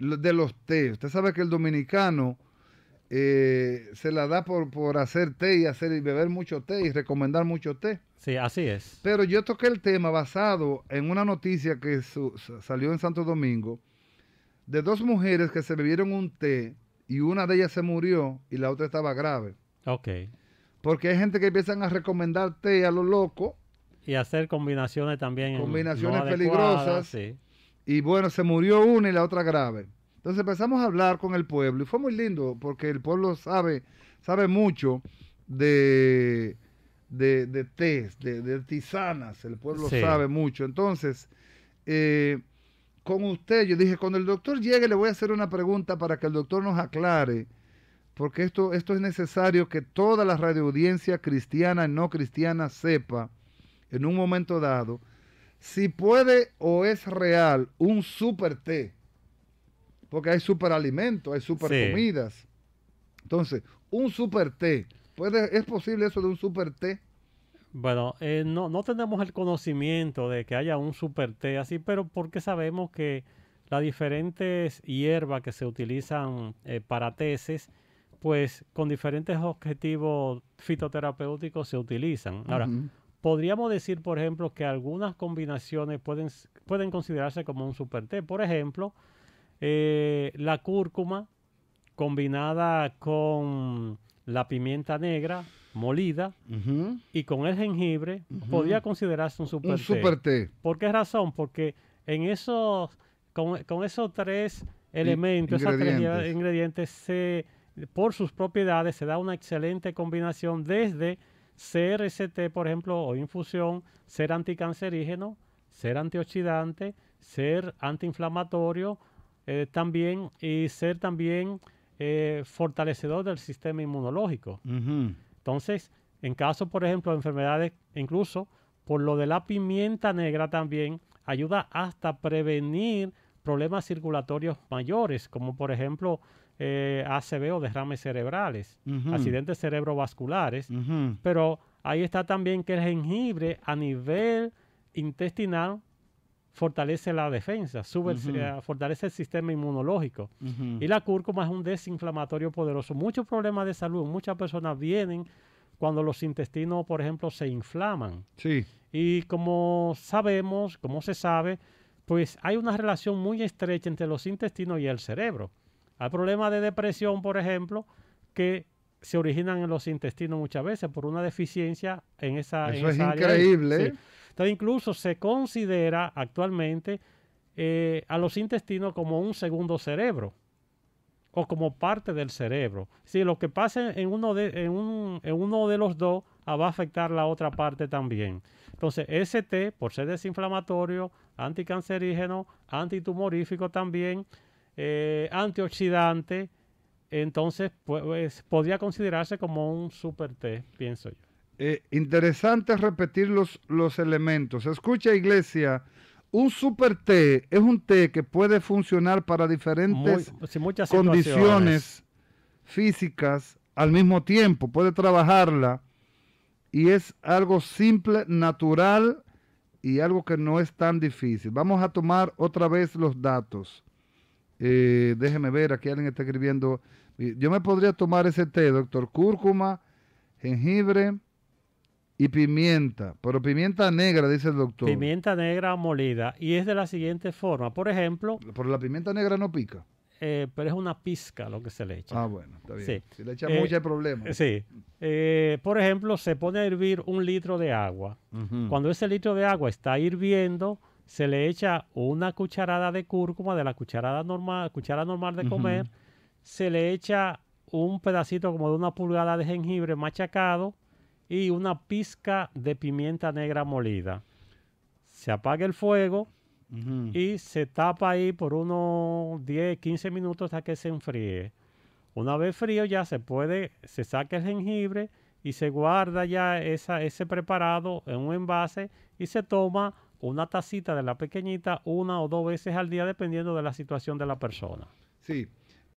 de los té. Usted sabe que el dominicano eh, se la da por, por, hacer té y hacer y beber mucho té y recomendar mucho té. Sí, así es. Pero yo toqué el tema basado en una noticia que salió en Santo Domingo de dos mujeres que se bebieron un té y una de ellas se murió y la otra estaba grave. Ok. Porque hay gente que empiezan a recomendar té a lo loco. Y hacer combinaciones también. Combinaciones peligrosas. Sí y bueno, se murió una y la otra grave. Entonces empezamos a hablar con el pueblo y fue muy lindo porque el pueblo sabe, sabe mucho de, de, de test, de, tisanas, el pueblo sabe mucho. Entonces, eh, con usted, yo dije, cuando el doctor llegue le voy a hacer una pregunta para que el doctor nos aclare, porque esto, esto es necesario que toda la radioaudiencia cristiana y no cristiana sepa en un momento dado si puede o es real un super té, porque hay alimentos, hay super comidas. Entonces, un super té, ¿puede, ¿es posible eso de un super té? Bueno, eh, no, tenemos el conocimiento de que haya un super té así, pero porque sabemos que las diferentes hierbas que se utilizan eh, para tesis, pues con diferentes objetivos fitoterapéuticos se utilizan. Ahora, podríamos decir, por ejemplo, que algunas combinaciones pueden, pueden considerarse como un super té. Por ejemplo, eh, la cúrcuma combinada con la pimienta negra molida y con el jengibre podría considerarse un super un té. Super ¿Por qué razón? Porque en esos, con, esos tres elementos, ingredientes. esos tres ingredientes, por sus propiedades se da una excelente combinación desde st por ejemplo, o infusión, ser anticancerígeno, ser antioxidante, ser antiinflamatorio eh, también y ser también eh, fortalecedor del sistema inmunológico. Entonces, en caso, por ejemplo, de enfermedades, incluso por lo de la pimienta negra también, ayuda hasta prevenir problemas circulatorios mayores, como por ejemplo eh, ACV o derrames cerebrales, accidentes cerebrovasculares, pero ahí está también que el jengibre a nivel intestinal fortalece la defensa, eh, fortalece el sistema inmunológico. Y la cúrcuma es un desinflamatorio poderoso. Muchos problemas de salud, muchas personas vienen cuando los intestinos, por ejemplo, se inflaman. Sí. Y como sabemos, como se sabe, pues hay una relación muy estrecha entre los intestinos y el cerebro. Hay problemas de depresión, por ejemplo, que se originan en los intestinos muchas veces por una deficiencia en esa, Eso es increíble. Entonces, incluso se considera actualmente eh, a los intestinos como un segundo cerebro o como parte del cerebro. Si lo que pasa en uno de, en en uno de los dos Ah, va a afectar la otra parte también. Entonces, ese té, por ser desinflamatorio, anticancerígeno, antitumorífico también, eh, antioxidante, entonces pues, podría considerarse como un super té, pienso yo. Eh, interesante repetir los, los elementos. Escucha, iglesia. Un super té es un té que puede funcionar para diferentes condiciones físicas al mismo tiempo. Puede trabajarla y es algo simple, natural y algo que no es tan difícil. Vamos a tomar otra vez los datos. Eh, déjeme ver, aquí alguien está escribiendo. Eh, yo me podría tomar ese té, doctor. Cúrcuma, jengibre y pimienta, pero pimienta negra, dice el doctor. Pimienta negra molida. Y es de la siguiente forma. Por ejemplo... Pero la pimienta negra no pica. Eh, pero es una pizca lo que se le echa. Ah, bueno, está bien. le echa mucho eh, problema. Sí. Eh, por ejemplo, se pone a hervir un litro de agua. Cuando ese litro de agua está hirviendo, se le echa una cucharada de cúrcuma de la cucharada normal, cuchara normal de comer. Se le echa un pedacito como de una pulgada de jengibre machacado y una pizca de pimienta negra molida. Se apaga el fuego y se tapa ahí por unos 10, 15 minutos hasta que se enfríe. Una vez frío ya se puede, se saca el jengibre y se guarda ya esa, ese preparado en un envase y se toma una tacita de la pequeñita una o dos veces al día dependiendo de la situación de la persona. Sí,